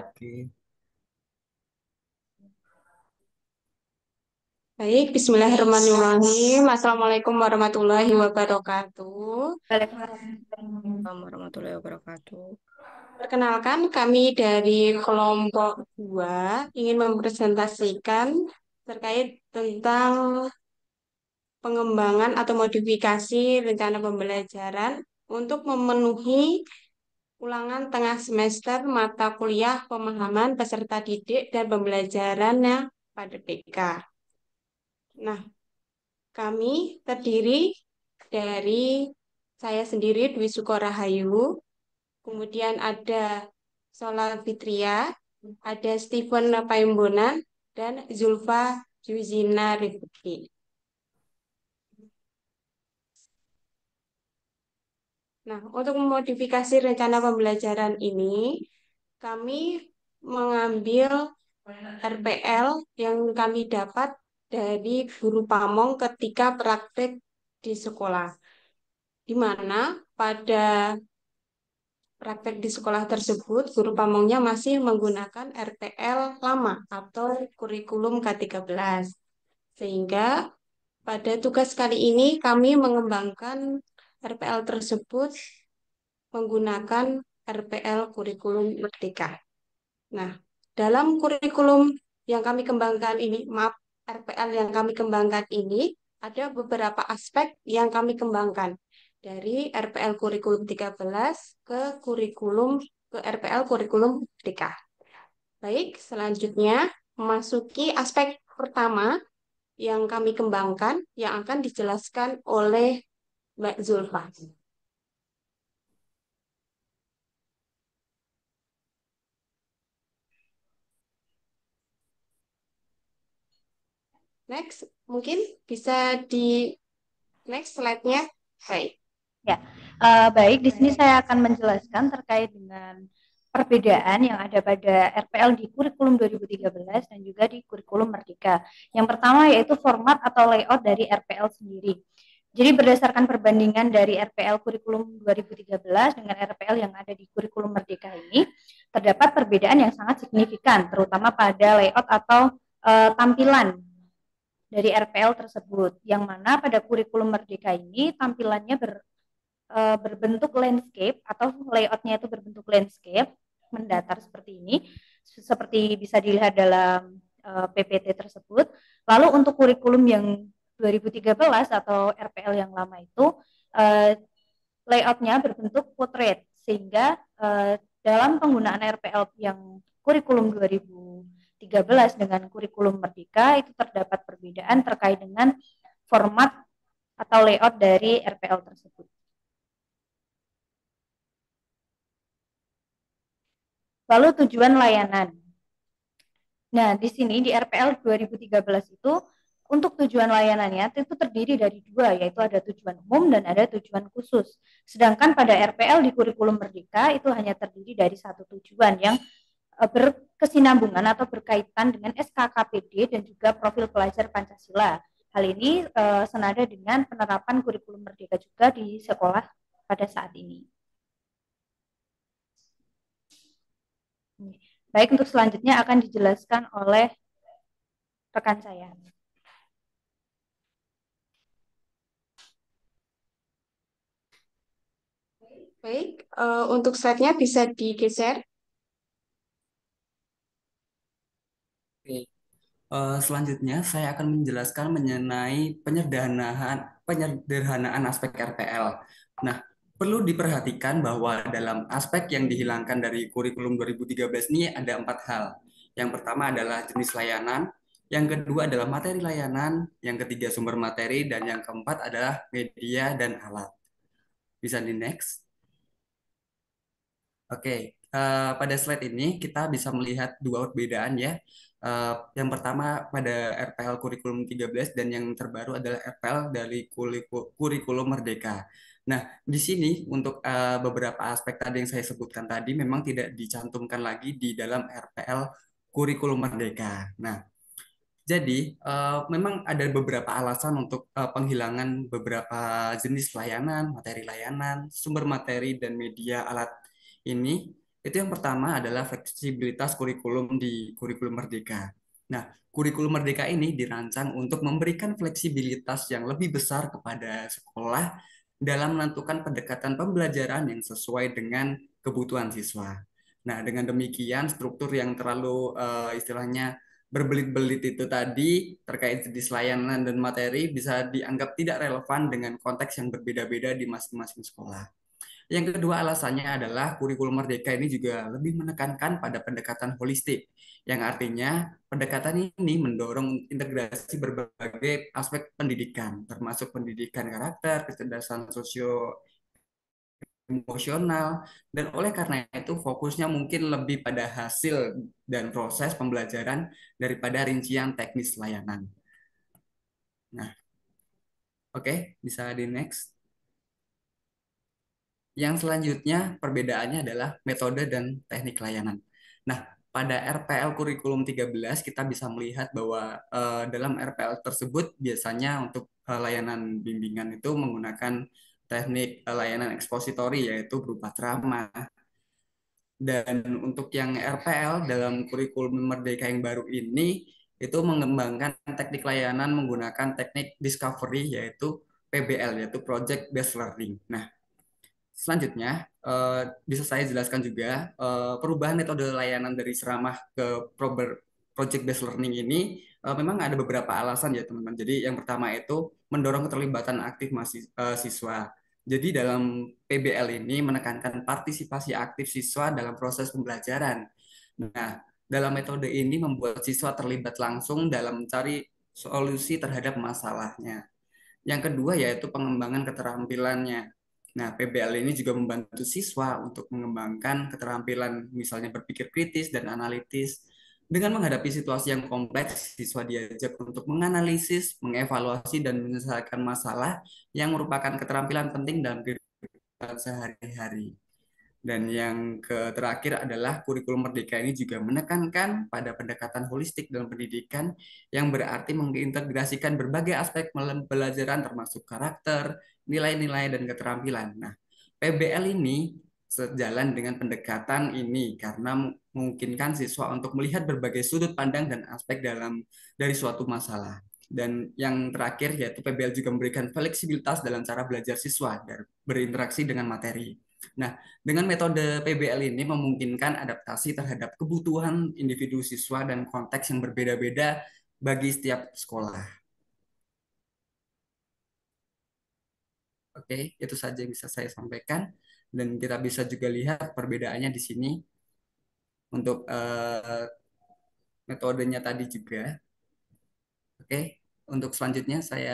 Oke. Baik, bismillahirrahmanirrahim. Assalamualaikum warahmatullahi wabarakatuh. Waalaikumsalam warahmatullahi wabarakatuh. Perkenalkan, kami dari kelompok 2 ingin mempresentasikan terkait tentang pengembangan atau modifikasi rencana pembelajaran untuk memenuhi ulangan tengah semester mata kuliah pemahaman peserta didik dan pembelajarannya pada PK. Nah, kami terdiri dari saya sendiri Dwi Sukorahayu, kemudian ada Sola Fitria, ada Stephen Paimbonan, dan Zulfa Juzina Rifki. Nah, untuk memodifikasi rencana pembelajaran ini, kami mengambil RPL yang kami dapat dari guru pamong ketika praktek di sekolah. Di mana pada praktek di sekolah tersebut, guru pamongnya masih menggunakan RPL lama atau kurikulum K13. Sehingga pada tugas kali ini kami mengembangkan RPL tersebut menggunakan RPL kurikulum merdeka. Nah, dalam kurikulum yang kami kembangkan ini, maaf, RPL yang kami kembangkan ini, ada beberapa aspek yang kami kembangkan dari RPL kurikulum 13 ke kurikulum ke RPL kurikulum merdeka. Baik, selanjutnya memasuki aspek pertama yang kami kembangkan yang akan dijelaskan oleh Mbak Zulfa. Next, mungkin bisa di next slide-nya. Baik. Ya, uh, baik. Di sini saya akan menjelaskan terkait dengan perbedaan yang ada pada RPL di kurikulum 2013 dan juga di kurikulum Merdeka. Yang pertama yaitu format atau layout dari RPL sendiri. Jadi berdasarkan perbandingan dari RPL kurikulum 2013 dengan RPL yang ada di kurikulum Merdeka ini, terdapat perbedaan yang sangat signifikan, terutama pada layout atau e, tampilan dari RPL tersebut. Yang mana pada kurikulum Merdeka ini tampilannya ber, e, berbentuk landscape atau layoutnya itu berbentuk landscape mendatar seperti ini, seperti bisa dilihat dalam e, eh, PPT tersebut. Lalu untuk kurikulum yang 2013 atau RPL yang lama itu uh, layoutnya berbentuk potret sehingga uh, dalam penggunaan RPL yang kurikulum 2013 dengan kurikulum Merdeka itu terdapat perbedaan terkait dengan format atau layout dari RPL tersebut. Lalu tujuan layanan. Nah, di sini di RPL 2013 itu untuk tujuan layanannya itu terdiri dari dua, yaitu ada tujuan umum dan ada tujuan khusus. Sedangkan pada RPL di kurikulum Merdeka itu hanya terdiri dari satu tujuan yang eh, berkesinambungan atau berkaitan dengan SKKPD dan juga profil pelajar Pancasila. Hal ini eh, senada dengan penerapan kurikulum Merdeka juga di sekolah pada saat ini. Baik, untuk selanjutnya akan dijelaskan oleh rekan saya. Baik, uh, untuk slide-nya bisa digeser. Oke. Uh, selanjutnya, saya akan menjelaskan mengenai penyederhanaan, penyederhanaan aspek RPL. Nah, perlu diperhatikan bahwa dalam aspek yang dihilangkan dari kurikulum 2013 ini ada empat hal. Yang pertama adalah jenis layanan, yang kedua adalah materi layanan, yang ketiga sumber materi, dan yang keempat adalah media dan alat. Bisa di next. Oke, uh, pada slide ini kita bisa melihat dua perbedaan ya. Uh, yang pertama pada RPL kurikulum 13 dan yang terbaru adalah RPL dari kurikulum Merdeka. Nah, di sini untuk uh, beberapa aspek tadi yang saya sebutkan tadi memang tidak dicantumkan lagi di dalam RPL kurikulum Merdeka. Nah, jadi uh, memang ada beberapa alasan untuk uh, penghilangan beberapa jenis layanan, materi layanan, sumber materi dan media alat ini itu yang pertama adalah fleksibilitas kurikulum di kurikulum merdeka. Nah, kurikulum merdeka ini dirancang untuk memberikan fleksibilitas yang lebih besar kepada sekolah dalam menentukan pendekatan pembelajaran yang sesuai dengan kebutuhan siswa. Nah, dengan demikian struktur yang terlalu uh, istilahnya berbelit-belit itu tadi terkait di layanan dan materi bisa dianggap tidak relevan dengan konteks yang berbeda-beda di masing-masing sekolah. Yang kedua alasannya adalah kurikulum merdeka ini juga lebih menekankan pada pendekatan holistik, yang artinya pendekatan ini mendorong integrasi berbagai aspek pendidikan, termasuk pendidikan karakter, kecerdasan sosio emosional dan oleh karena itu fokusnya mungkin lebih pada hasil dan proses pembelajaran daripada rincian teknis layanan. Nah, oke, okay, bisa di next. Yang selanjutnya perbedaannya adalah metode dan teknik layanan. Nah, pada RPL kurikulum 13 kita bisa melihat bahwa uh, dalam RPL tersebut biasanya untuk uh, layanan bimbingan itu menggunakan teknik uh, layanan ekspositori yaitu berupa ceramah. Dan untuk yang RPL dalam kurikulum Merdeka yang baru ini itu mengembangkan teknik layanan menggunakan teknik discovery yaitu PBL yaitu project based learning. Nah, Selanjutnya, uh, bisa saya jelaskan juga uh, perubahan metode layanan dari ceramah ke project based learning ini uh, memang ada beberapa alasan ya teman-teman. Jadi yang pertama itu mendorong keterlibatan aktif mahasiswa. Jadi dalam PBL ini menekankan partisipasi aktif siswa dalam proses pembelajaran. Nah, dalam metode ini membuat siswa terlibat langsung dalam mencari solusi terhadap masalahnya. Yang kedua yaitu pengembangan keterampilannya. Nah, PBL ini juga membantu siswa untuk mengembangkan keterampilan misalnya berpikir kritis dan analitis. Dengan menghadapi situasi yang kompleks, siswa diajak untuk menganalisis, mengevaluasi, dan menyelesaikan masalah yang merupakan keterampilan penting dalam kehidupan sehari-hari. Dan yang terakhir adalah kurikulum merdeka ini juga menekankan pada pendekatan holistik dalam pendidikan yang berarti mengintegrasikan berbagai aspek pembelajaran termasuk karakter, nilai-nilai dan keterampilan. Nah, PBL ini sejalan dengan pendekatan ini karena memungkinkan siswa untuk melihat berbagai sudut pandang dan aspek dalam dari suatu masalah. Dan yang terakhir yaitu PBL juga memberikan fleksibilitas dalam cara belajar siswa dan berinteraksi dengan materi. Nah, dengan metode PBL ini memungkinkan adaptasi terhadap kebutuhan individu siswa dan konteks yang berbeda-beda bagi setiap sekolah. Oke, itu saja yang bisa saya sampaikan dan kita bisa juga lihat perbedaannya di sini untuk uh, metodenya tadi juga. Oke, untuk selanjutnya saya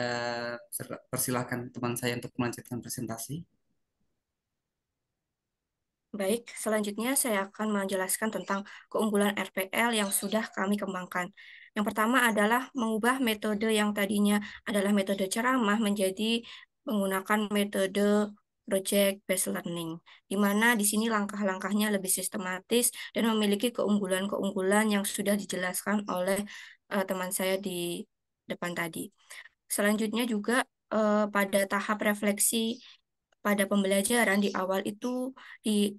persilahkan teman saya untuk melanjutkan presentasi. Baik, selanjutnya saya akan menjelaskan tentang keunggulan RPL yang sudah kami kembangkan. Yang pertama adalah mengubah metode yang tadinya adalah metode ceramah menjadi menggunakan metode project based learning, di mana di sini langkah-langkahnya lebih sistematis dan memiliki keunggulan-keunggulan yang sudah dijelaskan oleh uh, teman saya di depan tadi. Selanjutnya juga uh, pada tahap refleksi pada pembelajaran di awal itu di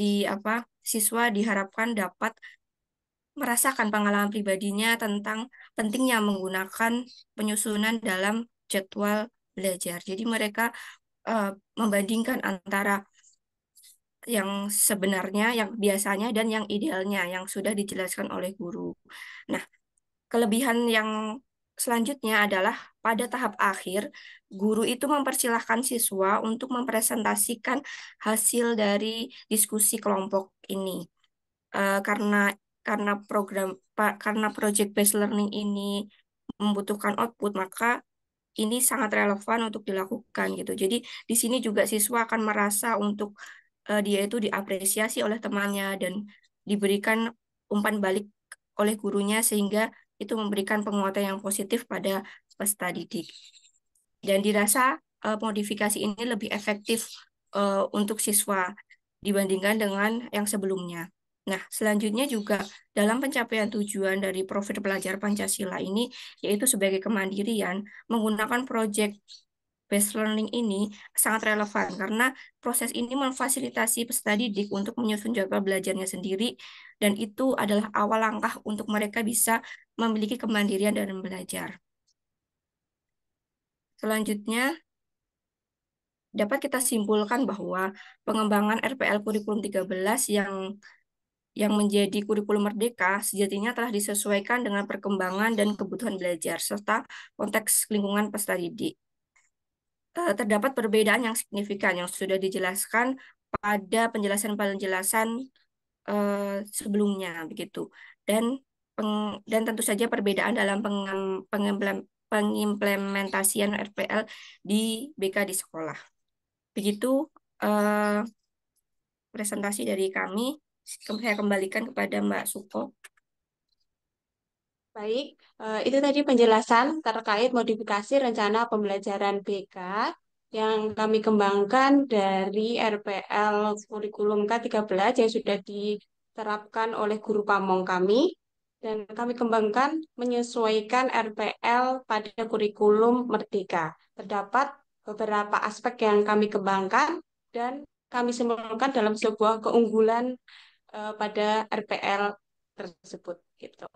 di apa siswa diharapkan dapat merasakan pengalaman pribadinya tentang pentingnya menggunakan penyusunan dalam jadwal belajar. Jadi mereka uh, membandingkan antara yang sebenarnya, yang biasanya dan yang idealnya yang sudah dijelaskan oleh guru. Nah, kelebihan yang Selanjutnya adalah pada tahap akhir, guru itu mempersilahkan siswa untuk mempresentasikan hasil dari diskusi kelompok ini. Uh, karena karena program karena project based learning ini membutuhkan output, maka ini sangat relevan untuk dilakukan gitu. Jadi di sini juga siswa akan merasa untuk uh, dia itu diapresiasi oleh temannya dan diberikan umpan balik oleh gurunya sehingga itu memberikan penguatan yang positif pada peserta didik. Dan dirasa uh, modifikasi ini lebih efektif uh, untuk siswa dibandingkan dengan yang sebelumnya. Nah, selanjutnya juga dalam pencapaian tujuan dari profil pelajar Pancasila ini, yaitu sebagai kemandirian, menggunakan proyek based learning ini sangat relevan karena proses ini memfasilitasi peserta didik untuk menyusun jadwal belajarnya sendiri dan itu adalah awal langkah untuk mereka bisa memiliki kemandirian dalam belajar. Selanjutnya, dapat kita simpulkan bahwa pengembangan RPL kurikulum 13 yang yang menjadi kurikulum merdeka sejatinya telah disesuaikan dengan perkembangan dan kebutuhan belajar serta konteks lingkungan peserta didik. E, terdapat perbedaan yang signifikan yang sudah dijelaskan pada penjelasan-penjelasan e, sebelumnya begitu. Dan peng, dan tentu saja perbedaan dalam pengimplementasian RPL di BK di sekolah. Begitu eh, presentasi dari kami. Saya kembalikan kepada Mbak Suko. Baik, eh, itu tadi penjelasan terkait modifikasi rencana pembelajaran BK yang kami kembangkan dari RPL kurikulum K13 yang sudah diterapkan oleh guru pamong kami dan kami kembangkan menyesuaikan RPL pada kurikulum Merdeka. Terdapat beberapa aspek yang kami kembangkan dan kami simpulkan dalam sebuah keunggulan uh, pada RPL tersebut gitu.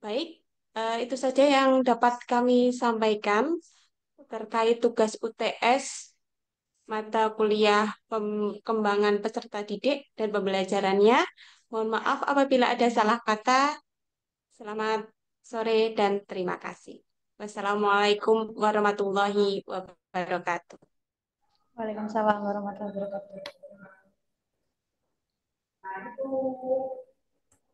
Baik, uh, itu saja yang dapat kami sampaikan terkait tugas UTS mata kuliah pengembangan peserta didik dan pembelajarannya. Mohon maaf apabila ada salah kata Selamat sore dan terima kasih. Wassalamualaikum warahmatullahi wabarakatuh. Waalaikumsalam warahmatullahi wabarakatuh.